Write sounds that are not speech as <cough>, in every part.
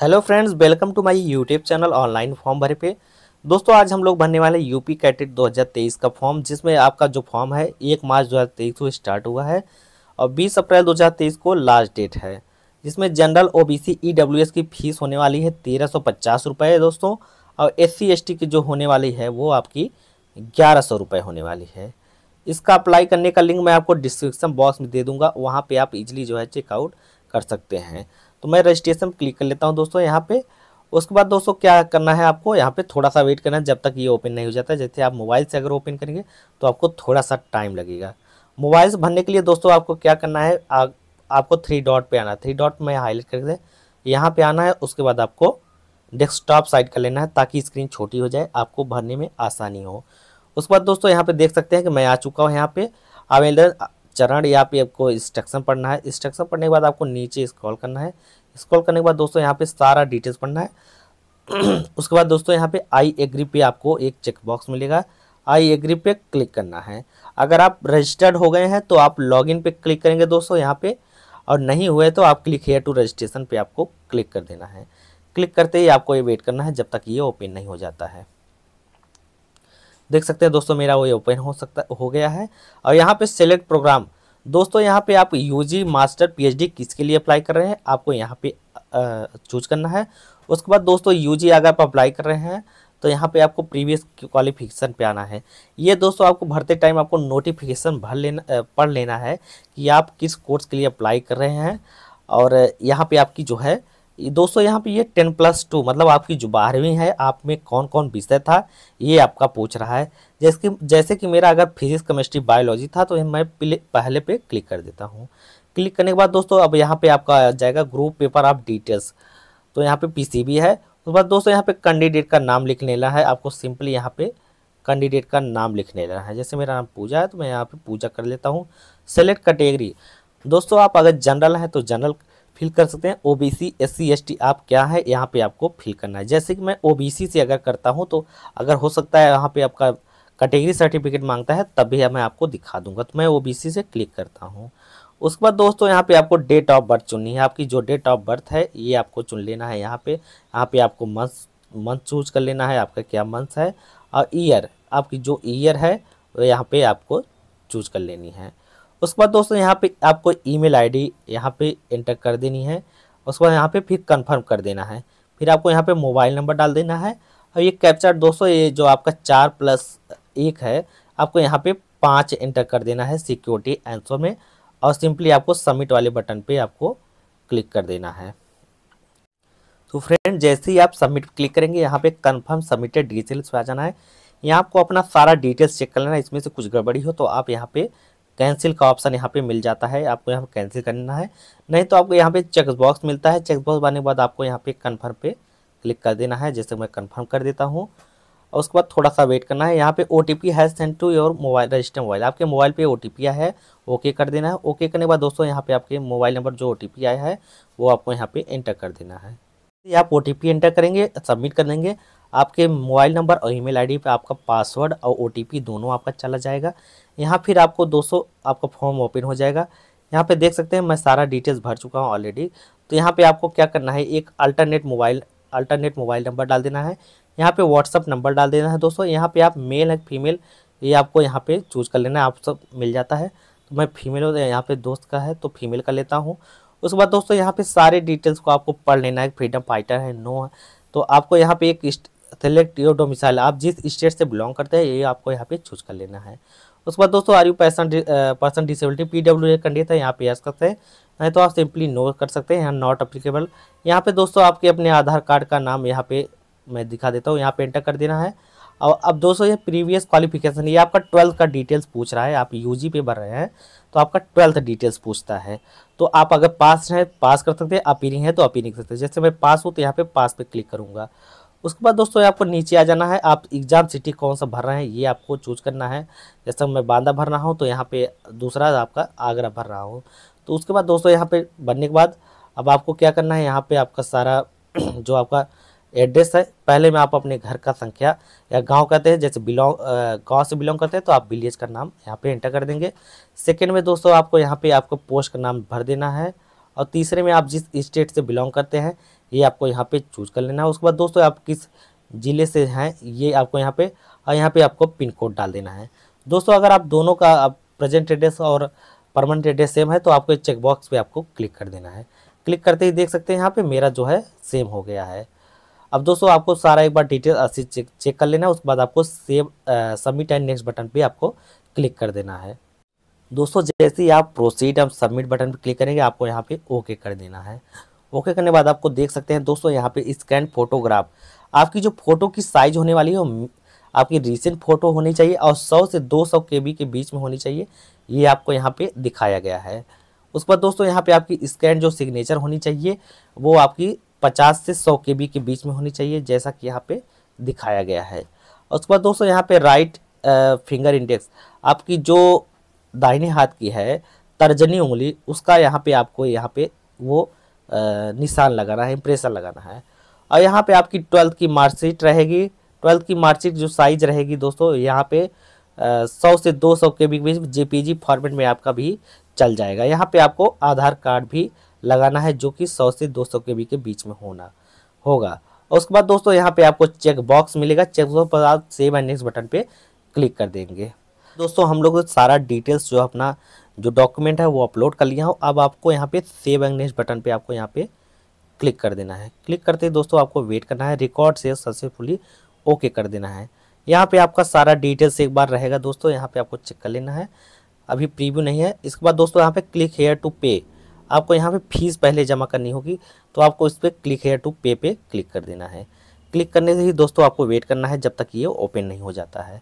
hello friends welcome to my YouTube channel online form भरे पे दोस्तों आज हम लोग भरने वाले यूपी कैटेट 2023 का फॉर्म जिसमें आपका जो फॉर्म है एक मार्च 2023 को स्टार्ट हुआ है और 20 अप्रैल 2023 को लास्ट डेट है जिसमें जनरल ओबीसी ईडब्ल्यूएस की फीस होने वाली है तेरह सौ दोस्तों और एस सी की जो होने वाली है वो आपकी ग्यारह सौ होने वाली है इसका अप्लाई करने का लिंक मैं आपको डिस्क्रिप्सन बॉक्स में दे दूँगा वहाँ पर आप इजिली जो है चेकआउट कर सकते हैं तो मैं रजिस्ट्रेशन क्लिक कर लेता हूँ दोस्तों यहाँ पे उसके बाद दोस्तों क्या करना है आपको यहाँ पे थोड़ा सा वेट करना है जब तक ये ओपन नहीं हो जाता जैसे आप मोबाइल से अगर ओपन करेंगे तो आपको थोड़ा सा टाइम लगेगा मोबाइल से भरने के लिए दोस्तों आपको क्या करना है आ, आपको थ्री डॉट पे आना है थ्री डॉट में हाईलाइट कर दें यहाँ पे आना है उसके बाद आपको डेस्कटॉप साइड कर लेना है ताकि स्क्रीन छोटी हो जाए आपको भरने में आसानी हो उसके बाद दोस्तों यहाँ पे देख सकते हैं कि मैं आ चुका हूँ यहाँ पे आवेदन चरण यहाँ पे आपको इंस्ट्रक्शन पढ़ना है इंस्ट्रक्शन पढ़ने के बाद आपको नीचे स्क्रॉल करना है स्क्रॉल करने के बाद दोस्तों यहाँ पे सारा डिटेल्स पढ़ना है <clears throat> उसके बाद दोस्तों यहाँ पे आई एग्री पे आपको एक चेकबॉक्स मिलेगा आई एग्री पे क्लिक करना है अगर आप रजिस्टर्ड हो गए हैं तो आप लॉग पे क्लिक करेंगे दोस्तों यहाँ पर और नहीं हुए तो आप क्लिक हेयर टू रजिस्ट्रेशन पर आपको क्लिक कर देना है क्लिक करते ही आपको ये वेट करना है जब तक ये ओपन नहीं हो जाता है देख सकते हैं दोस्तों मेरा वो ओपन हो सकता हो गया है और यहाँ पे सेलेक्ट प्रोग्राम दोस्तों यहाँ पे आप यूजी मास्टर पीएचडी किसके लिए अप्लाई कर रहे हैं आपको यहाँ पे चूज करना है उसके बाद दोस्तों यूजी अगर आप अप्लाई कर रहे हैं तो यहाँ पे आपको प्रीवियस क्वालिफिकेशन पे आना है ये दोस्तों आपको भरते टाइम आपको नोटिफिकेशन भर लेना पढ़ लेना है कि आप किस कोर्स के लिए अप्लाई कर रहे हैं और यहाँ पर आपकी जो है दोस्तों यहाँ पे ये टेन प्लस टू मतलब आपकी जो बारहवीं है आप में कौन कौन विषय था ये आपका पूछ रहा है जैसे कि जैसे कि मेरा अगर फिजिक्स केमिस्ट्री बायोलॉजी था तो मैं पहले पे क्लिक कर देता हूँ क्लिक करने के बाद दोस्तों अब यहाँ पे आपका आ जाएगा ग्रुप पेपर ऑफ डिटेल्स तो यहाँ पे पीसीबी है उसके बाद दोस्तों यहाँ पे कैंडिडेट का नाम लिख लेना है आपको सिंपली यहाँ पे कैंडिडेट का नाम लिख लेना है जैसे मेरा नाम पूजा है तो मैं यहाँ पे पूजा कर लेता हूँ सेलेक्ट कैटेगरी दोस्तों आप अगर जनरल हैं तो जनरल फिल कर सकते हैं ओबीसी एससी एसटी आप क्या है यहाँ पे आपको फिल करना है जैसे कि मैं ओबीसी से अगर करता हूँ तो अगर हो सकता है यहाँ पे आपका कैटेगरी सर्टिफिकेट मांगता है तब भी मैं आपको दिखा दूंगा तो मैं ओबीसी से क्लिक करता हूँ उसके बाद दोस्तों यहाँ पे आपको डेट ऑफ बर्थ चुननी है आपकी जो डेट ऑफ बर्थ है ये आपको चुन लेना है यहाँ पे यहाँ पे आपको मंथ मंथ चूज कर लेना है आपका क्या मंथ है और ईयर आपकी जो ईयर है यहाँ पे आपको चूज कर लेनी है उसके बाद दोस्तों यहाँ पे आपको ईमेल आईडी यहाँ पे इंटर कर देनी है उसके बाद यहाँ पे फिर कंफर्म कर देना है फिर आपको यहाँ पे मोबाइल नंबर डाल देना है और ये कैप्चर दोस्तों ये जो आपका चार प्लस एक है आपको यहाँ पे पाँच एंटर कर देना है सिक्योरिटी एंसो में और सिंपली आपको सबमिट वाले बटन पर आपको क्लिक कर देना है तो फ्रेंड जैसे ही आप सबमिट क्लिक करेंगे यहाँ पे कंफर्म सबमिटेड डिटेल्स पे आ जाना है यहाँ आपको अपना सारा डिटेल्स चेक कर लेना इसमें से कुछ गड़बड़ी हो तो आप यहाँ पे कैंसिल का ऑप्शन यहाँ पे मिल जाता है आपको यहाँ पे कैंसिल करना है नहीं तो आपको यहाँ पे चेक बॉक्स मिलता है चेक बॉक्स के बाद आपको यहाँ पे कन्फर्म पे क्लिक कर देना है जैसे मैं कन्फर्म कर देता हूँ और उसके बाद थोड़ा सा वेट करना है यहाँ पे ओ टी पी है send to your mobile register mobile आपके मोबाइल पे ओ टी पी आया है ओके कर देना है ओके करने के बाद दोस्तों यहाँ पे आपके मोबाइल नंबर जो ओ टी पी आया है वो आपको यहाँ पे एंटर कर देना है आप ओ एंटर करेंगे सबमिट कर देंगे आपके मोबाइल नंबर और ईमेल आईडी पे आपका पासवर्ड और ओ दोनों आपका चला जाएगा यहाँ फिर आपको 200 आपका फॉर्म ओपन हो जाएगा यहाँ पे देख सकते हैं मैं सारा डिटेल्स भर चुका हूँ ऑलरेडी तो यहाँ पे आपको क्या करना है एक alternate mobile alternate mobile number डाल देना है यहाँ पे व्हाट्सअप नंबर डाल देना है दोस्तों यहाँ पर आप मेल है फीमेल ये आपको यहाँ पर चूज कर लेना है आप सब मिल जाता है तो मैं फीमेल यहाँ पर दोस्त का है तो फीमेल का लेता हूँ उसके बाद दोस्तों यहाँ पे सारे डिटेल्स को आपको पढ़ लेना है फ्रीडम फाइटर है नो है तो आपको यहाँ पे एक सेलेक्ट योर डोमिसाइल आप जिस स्टेट से बिलोंग करते हैं ये आपको यहाँ पे चूज कर लेना है उसके बाद दोस्तों are you person person disability P W A candidate है यहाँ पे यस करते हैं नहीं तो आप सिंपली नो कर सकते हैं यहाँ नॉट अप्लीकेबल यहाँ पे दोस्तों आपके अपने आधार कार्ड का नाम यहाँ पे मैं दिखा देता हूँ यहाँ पे एंटर कर देना है अब अब दोस्तों ये प्रीवियस क्वालिफिकेशन ये आपका ट्वेल्थ का डिटेल्स पूछ रहा है आप यूजी पे भर रहे हैं तो आपका ट्वेल्थ डिटेल्स पूछता है तो आप अगर पास हैं पास कर सकते हैं अपीरिंग है तो अपीरिंग कर सकते हैं जैसे मैं पास हूँ तो यहाँ पे पास पे क्लिक करूँगा उसके बाद दोस्तों आपको नीचे आ जाना है आप एग्ज़ाम सिटी कौन सा भर रहे हैं ये आपको चूज करना है जैसे मैं बांदा भर रहा हूँ तो यहाँ पे दूसरा आपका आगरा भर रहा हूँ तो उसके बाद दोस्तों यहाँ पे बनने के बाद अब आपको क्या करना है यहाँ पे आपका सारा <clears throat> जो आपका एड्रेस है पहले में आप अपने घर का संख्या या गांव कहते हैं जैसे बिलोंग गांव से बिलोंग करते हैं तो आप विलेज का नाम यहाँ पे एंटर कर देंगे सेकंड में दोस्तों आपको यहाँ पे आपको पोस्ट का नाम भर देना है और तीसरे में आप जिस स्टेट से बिलोंग करते हैं ये आपको यहाँ पे चूज कर लेना है उसके बाद दोस्तों आप किस ज़िले से हैं ये आपको यहाँ पर और यहाँ पर आपको पिन कोड डाल देना है दोस्तों अगर आप दोनों का प्रजेंट प्रेजेंट एड्रेस और परमानेंट एड्रेस सेम है तो आपको चेकबॉक्स पे आपको क्लिक कर देना है क्लिक करते ही देख सकते हैं यहाँ पे मेरा जो है सेम हो गया है अब दोस्तों आपको सारा एक बार डिटेल अच्छी चेक चेक कर लेना है उसके बाद आपको save submit and next button पे आपको क्लिक कर देना है दोस्तों जैसे ही आप प्रोसीड और सबमिट बटन पर क्लिक करेंगे आपको यहाँ पे ओके कर देना है ओके करने बाद आपको देख सकते हैं दोस्तों यहाँ पे स्कैन फोटोग्राफ आपकी जो फ़ोटो की साइज़ होने वाली है आपकी रिसेंट फ़ोटो होनी चाहिए और सौ से दो सौ के बी के बीच में होनी चाहिए ये आपको यहाँ पे दिखाया गया है उसके बाद दोस्तों यहाँ पे आपकी स्कैन जो सिग्नेचर होनी चाहिए वो आपकी पचास से सौ के बी के बीच में होनी चाहिए जैसा कि यहाँ पे दिखाया गया है और उसके बाद दोस्तों यहाँ पे राइट फिंगर इंडेक्स आपकी जो दाहिने हाथ की है तर्जनी उंगली उसका यहाँ पे आपको यहाँ पे वो आ, निशान लगाना है इम्प्रेशन लगाना है और यहाँ पे आपकी ट्वेल्थ की मार्कशीट रहेगी ट्वेल्थ की मार्कशीट जो साइज रहेगी दोस्तों यहाँ पे सौ से दो सौ के बीच जे जेपीजी फॉर्मेट में आपका भी चल जाएगा यहाँ पर आपको आधार कार्ड भी लगाना है जो कि सौ से दो सौ के बी के बीच में होना होगा और उसके बाद दोस्तों यहाँ पे आपको चेक बॉक्स मिलेगा चेक बॉक्स पर आप सेव एंड नेक्स्ट बटन पे क्लिक कर देंगे दोस्तों हम लोग सारा डिटेल्स जो अपना जो डॉक्यूमेंट है वो अपलोड कर लिया हो अब आपको यहाँ पे सेव एंड नेक्स्ट बटन पे आपको यहाँ पे क्लिक कर देना है क्लिक करते दोस्तों आपको वेट करना है रिकॉर्ड से सक्सेसफुली ओके कर देना है यहाँ पे आपका सारा डिटेल्स एक बार रहेगा दोस्तों यहाँ पे आपको चेक कर लेना है अभी प्रीव्यू नहीं है इसके बाद दोस्तों यहाँ पे क्लिक हेयर टू पे आपको यहाँ पे फीस पहले जमा करनी होगी तो आपको इस पर क्लिक हेयर टू पे पे क्लिक कर देना है क्लिक करने से ही दोस्तों आपको वेट करना है जब तक ये ओपन नहीं हो जाता है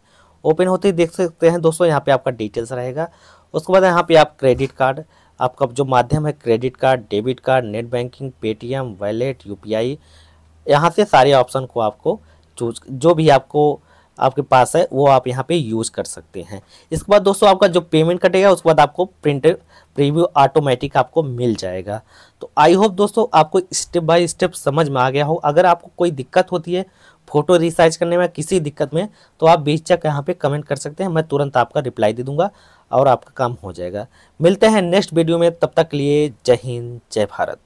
ओपन होते ही देख सकते हैं दोस्तों यहाँ पे आपका डिटेल्स रहेगा उसके बाद यहाँ पे आप क्रेडिट कार्ड आपका जो माध्यम है credit card debit card net banking Paytm wallet यू यहाँ से सारे ऑप्शन को आपको चूज जो भी आपको आपके पास है वो आप यहाँ पे यूज़ कर सकते हैं इसके बाद दोस्तों आपका जो पेमेंट कटेगा उसके बाद आपको प्रिंट प्रीव्यू ऑटोमेटिक आपको मिल जाएगा तो आई होप दोस्तों आपको स्टेप बाय स्टेप समझ में आ गया हो अगर आपको कोई दिक्कत होती है फ़ोटो रिसाइज करने में किसी दिक्कत में तो आप बेचक यहाँ पे कमेंट कर सकते हैं मैं तुरंत आपका रिप्लाई दे दूँगा और आपका काम हो जाएगा मिलते हैं नेक्स्ट वीडियो में तब तक लिए जय हिंद जय भारत